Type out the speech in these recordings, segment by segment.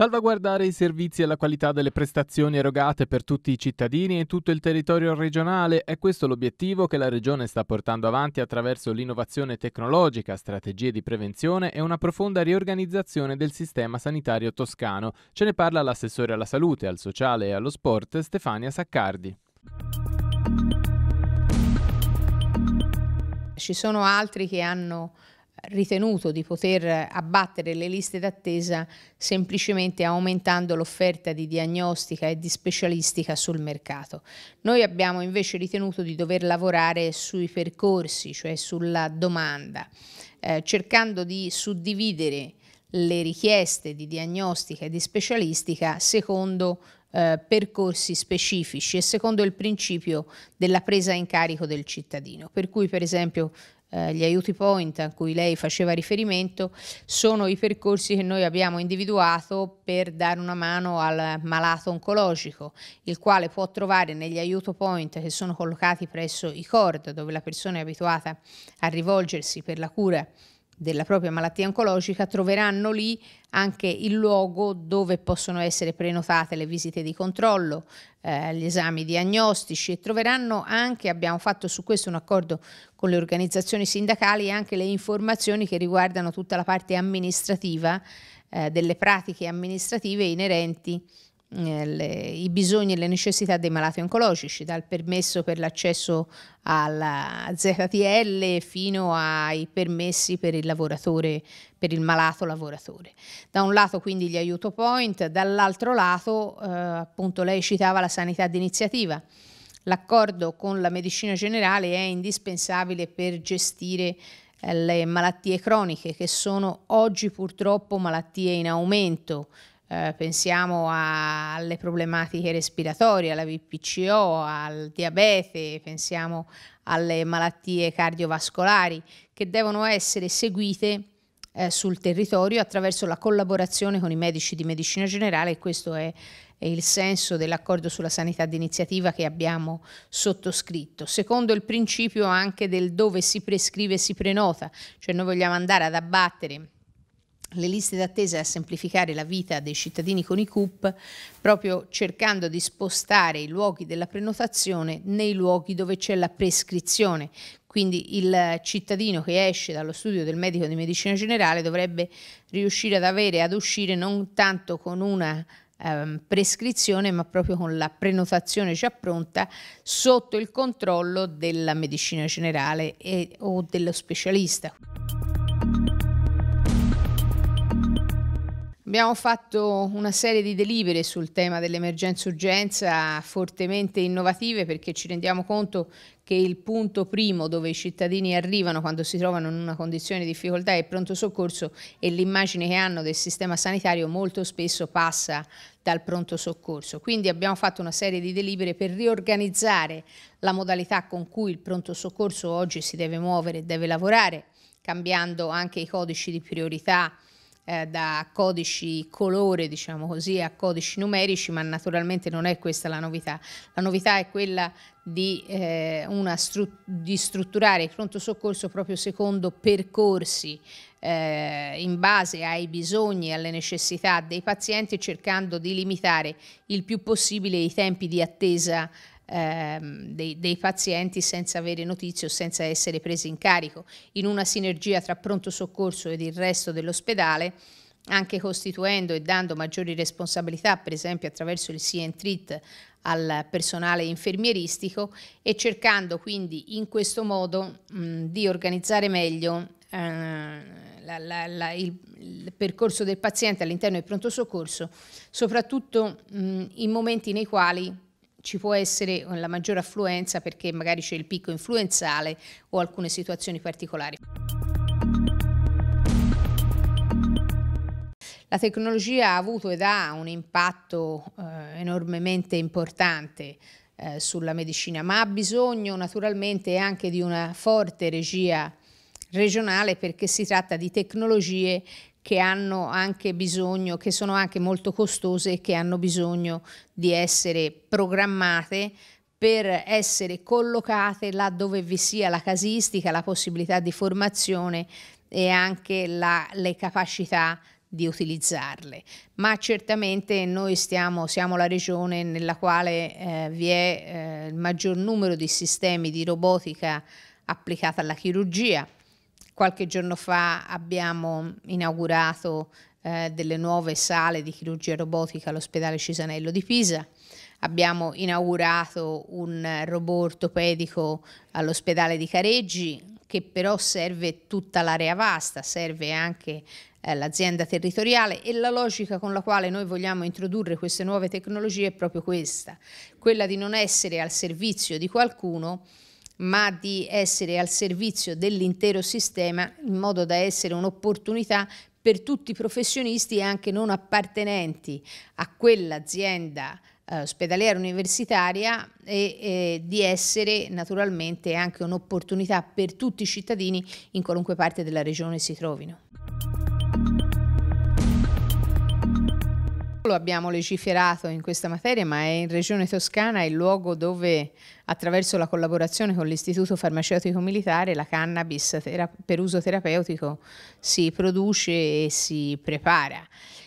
Salvaguardare i servizi e la qualità delle prestazioni erogate per tutti i cittadini e tutto il territorio regionale è questo l'obiettivo che la Regione sta portando avanti attraverso l'innovazione tecnologica, strategie di prevenzione e una profonda riorganizzazione del sistema sanitario toscano. Ce ne parla l'assessore alla salute, al sociale e allo sport Stefania Saccardi. Ci sono altri che hanno ritenuto di poter abbattere le liste d'attesa semplicemente aumentando l'offerta di diagnostica e di specialistica sul mercato. Noi abbiamo invece ritenuto di dover lavorare sui percorsi, cioè sulla domanda, eh, cercando di suddividere le richieste di diagnostica e di specialistica secondo eh, percorsi specifici e secondo il principio della presa in carico del cittadino. Per cui, per esempio, eh, gli aiuti point a cui lei faceva riferimento sono i percorsi che noi abbiamo individuato per dare una mano al malato oncologico, il quale può trovare negli aiuto point che sono collocati presso i CORD, dove la persona è abituata a rivolgersi per la cura della propria malattia oncologica troveranno lì anche il luogo dove possono essere prenotate le visite di controllo, eh, gli esami diagnostici e troveranno anche, abbiamo fatto su questo un accordo con le organizzazioni sindacali, anche le informazioni che riguardano tutta la parte amministrativa, eh, delle pratiche amministrative inerenti le, i bisogni e le necessità dei malati oncologici, dal permesso per l'accesso alla ZTL fino ai permessi per il lavoratore, per il malato lavoratore. Da un lato quindi gli aiuto point, dall'altro lato eh, appunto lei citava la sanità d'iniziativa. L'accordo con la medicina generale è indispensabile per gestire eh, le malattie croniche che sono oggi purtroppo malattie in aumento, eh, pensiamo a, alle problematiche respiratorie, alla VPCO, al diabete, pensiamo alle malattie cardiovascolari che devono essere seguite eh, sul territorio attraverso la collaborazione con i medici di medicina generale e questo è, è il senso dell'accordo sulla sanità d'iniziativa che abbiamo sottoscritto, secondo il principio anche del dove si prescrive si prenota, cioè noi vogliamo andare ad abbattere le liste d'attesa a semplificare la vita dei cittadini con i CUP proprio cercando di spostare i luoghi della prenotazione nei luoghi dove c'è la prescrizione. Quindi il cittadino che esce dallo studio del medico di medicina generale dovrebbe riuscire ad avere, ad uscire non tanto con una ehm, prescrizione ma proprio con la prenotazione già pronta sotto il controllo della medicina generale e, o dello specialista. Abbiamo fatto una serie di delibere sul tema dell'emergenza-urgenza fortemente innovative perché ci rendiamo conto che il punto primo dove i cittadini arrivano quando si trovano in una condizione di difficoltà è il pronto soccorso e l'immagine che hanno del sistema sanitario molto spesso passa dal pronto soccorso. Quindi abbiamo fatto una serie di delibere per riorganizzare la modalità con cui il pronto soccorso oggi si deve muovere e deve lavorare, cambiando anche i codici di priorità eh, da codici colore, diciamo così, a codici numerici, ma naturalmente non è questa la novità. La novità è quella di, eh, stru di strutturare il pronto soccorso proprio secondo percorsi eh, in base ai bisogni e alle necessità dei pazienti, cercando di limitare il più possibile i tempi di attesa ehm, dei, dei, pazienti senza avere notizie o senza essere presi in carico, in una sinergia tra pronto soccorso ed il resto dell'ospedale, anche costituendo e dando maggiori responsabilità, per esempio attraverso il CN treat al personale infermieristico e cercando quindi in questo modo mh, di organizzare meglio eh, la, la, la, il, il, percorso del paziente all'interno del pronto soccorso, soprattutto mh, in momenti nei quali ci può essere eh, la maggiore affluenza perché magari c'è il picco influenzale o alcune situazioni particolari. La tecnologia ha avuto ed ha un impatto eh, enormemente importante eh, sulla medicina, ma ha bisogno naturalmente anche di una forte regia regionale perché si tratta di tecnologie che hanno anche bisogno, che sono anche molto costose e che hanno bisogno di essere programmate per essere collocate laddove vi sia la casistica, la possibilità di formazione e anche la, le capacità di utilizzarle, ma certamente noi stiamo, siamo la regione nella quale eh, vi è eh, il maggior numero di sistemi di robotica applicata alla chirurgia, Qualche giorno fa abbiamo inaugurato eh, delle nuove sale di chirurgia robotica all'ospedale Cisanello di Pisa. Abbiamo inaugurato un robot ortopedico all'ospedale di Careggi che però serve tutta l'area vasta, serve anche eh, l'azienda territoriale e la logica con la quale noi vogliamo introdurre queste nuove tecnologie è proprio questa, quella di non essere al servizio di qualcuno ma di essere al servizio dell'intero sistema in modo da essere un'opportunità per tutti i professionisti anche non appartenenti a quell'azienda eh, ospedaliera universitaria e eh, di essere naturalmente anche un'opportunità per tutti i cittadini in qualunque parte della regione si trovino. lo abbiamo legiferato in questa materia, ma è in Regione Toscana il luogo dove attraverso la collaborazione con l'Istituto Farmaceutico Militare la cannabis per uso terapeutico si produce e si prepara.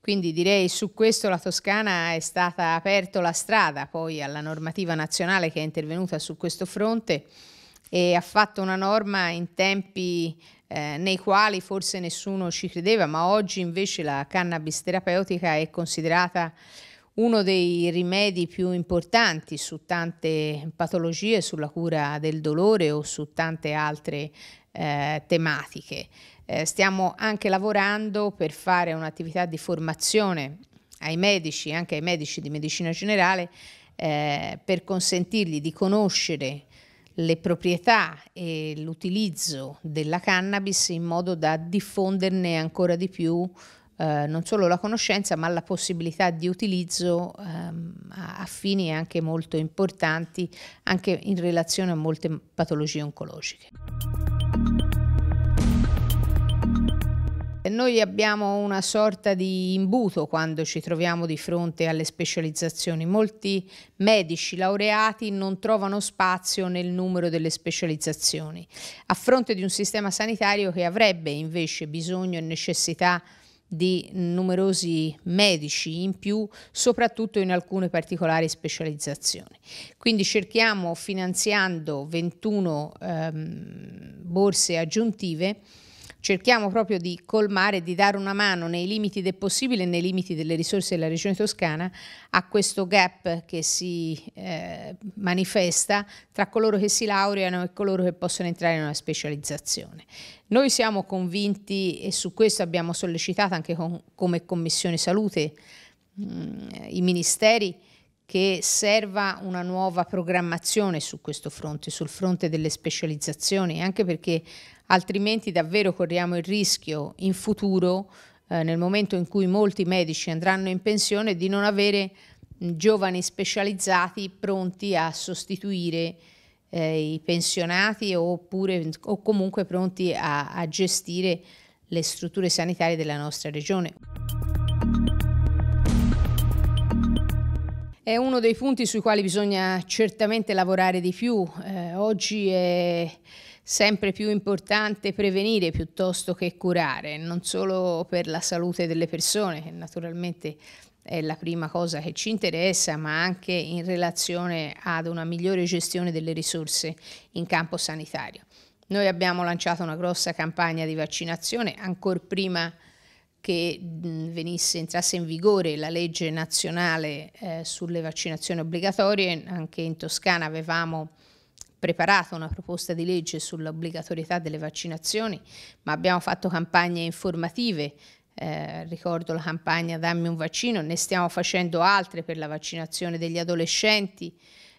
Quindi direi su questo la Toscana è stata aperta la strada poi alla normativa nazionale che è intervenuta su questo fronte e ha fatto una norma in tempi eh, nei quali forse nessuno ci credeva, ma oggi invece la cannabis terapeutica è considerata uno dei rimedi più importanti su tante patologie, sulla cura del dolore o su tante altre eh, tematiche. Eh, stiamo anche lavorando per fare un'attività di formazione ai medici, anche ai medici di medicina generale, eh, per consentirgli di conoscere le proprietà e l'utilizzo della cannabis in modo da diffonderne ancora di più eh, non solo la conoscenza ma la possibilità di utilizzo ehm, a, fini anche molto importanti anche in relazione a molte patologie oncologiche. Noi abbiamo una sorta di imbuto quando ci troviamo di fronte alle specializzazioni. Molti medici laureati non trovano spazio nel numero delle specializzazioni, a fronte di un sistema sanitario che avrebbe invece bisogno e necessità di numerosi medici in più, soprattutto in alcune particolari specializzazioni. Quindi cerchiamo, finanziando 21 ehm, borse aggiuntive, cerchiamo proprio di colmare, di dare una mano nei limiti del possibile e nei limiti delle risorse della Regione Toscana a questo gap che si eh, manifesta tra coloro che si laureano e coloro che possono entrare in una specializzazione. Noi siamo convinti e su questo abbiamo sollecitato anche con, come Commissione Salute mh, mm, i ministeri che serva una nuova programmazione su questo fronte, sul fronte delle specializzazioni, anche perché altrimenti davvero corriamo il rischio in futuro, eh, nel momento in cui molti medici andranno in pensione, di non avere mm, giovani specializzati pronti a sostituire eh, i pensionati oppure, o comunque pronti a, a gestire le strutture sanitarie della nostra regione. È uno dei punti sui quali bisogna certamente lavorare di più. Eh, oggi è sempre più importante prevenire piuttosto che curare, non solo per la salute delle persone, che naturalmente è la prima cosa che ci interessa, ma anche in relazione ad una migliore gestione delle risorse in campo sanitario. Noi abbiamo lanciato una grossa campagna di vaccinazione ancora prima di che venisse, entrasse in vigore la legge nazionale eh, sulle vaccinazioni obbligatorie, anche in Toscana avevamo preparato una proposta di legge sull'obbligatorietà delle vaccinazioni, ma abbiamo fatto campagne informative, eh, ricordo la campagna Dammi un vaccino, ne stiamo facendo altre per la vaccinazione degli adolescenti,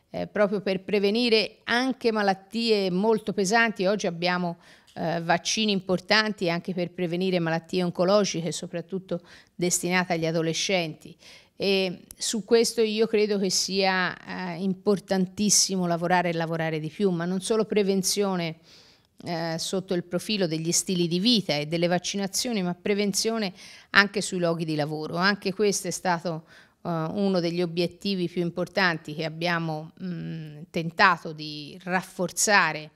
eh, proprio per prevenire anche malattie molto pesanti. Oggi abbiamo eh, vaccini importanti anche per prevenire malattie oncologiche, soprattutto destinate agli adolescenti. E su questo io credo che sia eh, importantissimo lavorare e lavorare di più, ma non solo prevenzione eh, sotto il profilo degli stili di vita e delle vaccinazioni, ma prevenzione anche sui luoghi di lavoro. Anche questo è stato eh, uno degli obiettivi più importanti che abbiamo mh, tentato di rafforzare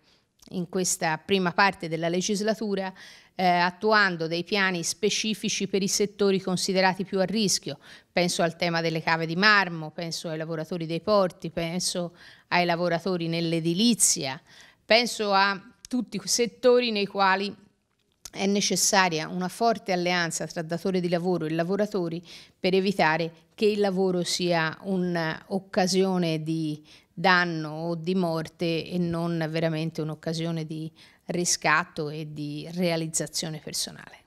in questa prima parte della legislatura eh, attuando dei piani specifici per i settori considerati più a rischio. Penso al tema delle cave di marmo, penso ai lavoratori dei porti, penso ai lavoratori nell'edilizia, penso a tutti i settori nei quali è necessaria una forte alleanza tra datore di lavoro e lavoratori per evitare che il lavoro sia un'occasione di danno o di morte e non veramente un'occasione di riscatto e di realizzazione personale.